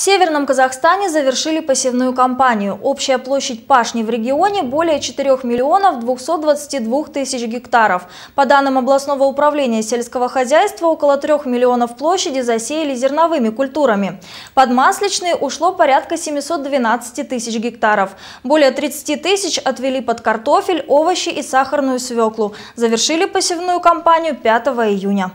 В Северном Казахстане завершили посевную кампанию. Общая площадь пашни в регионе более 4 миллионов 222 тысяч гектаров. По данным областного управления сельского хозяйства, около 3 миллионов площади засеяли зерновыми культурами. Под масличные ушло порядка 712 тысяч гектаров. Более 30 тысяч отвели под картофель, овощи и сахарную свеклу. Завершили посевную кампанию 5 июня.